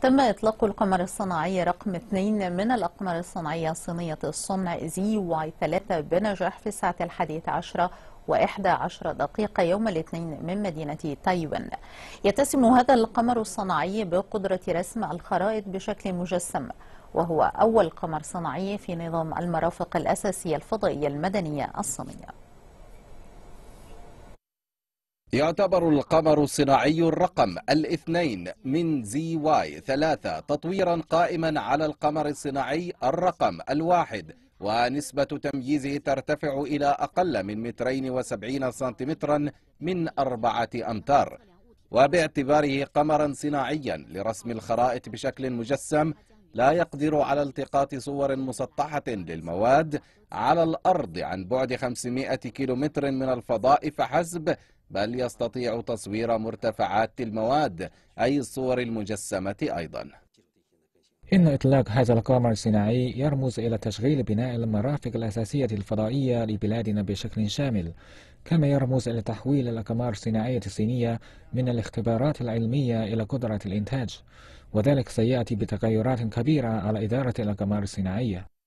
تم إطلاق القمر الصناعي رقم 2 من الأقمار الصناعية الصينية الصنع زي واي 3 بنجاح في الساعة الحادية عشرة وإحدى عشر دقيقة يوم الاثنين من مدينة تايوان يتسم هذا القمر الصناعي بقدرة رسم الخرائط بشكل مجسم وهو أول قمر صناعي في نظام المرافق الأساسية الفضائية المدنية الصينية يعتبر القمر الصناعي الرقم الاثنين من زي واي ثلاثة تطويرا قائما على القمر الصناعي الرقم الواحد ونسبة تمييزه ترتفع إلى أقل من مترين وسبعين سنتيمترا من أربعة أمتار وباعتباره قمرا صناعيا لرسم الخرائط بشكل مجسم لا يقدر على التقاط صور مسطحة للمواد على الأرض عن بعد 500 كيلومتر من الفضاء فحسب بل يستطيع تصوير مرتفعات المواد أي الصور المجسمة أيضا إن إطلاق هذا القمر الصناعي يرمز إلى تشغيل بناء المرافق الأساسية الفضائية لبلادنا بشكل شامل كما يرمز إلى تحويل الأقمار الصناعية الصينية من الاختبارات العلمية إلى قدرة الإنتاج وذلك سيأتي بتغيرات كبيرة على إدارة الأقمار الصناعية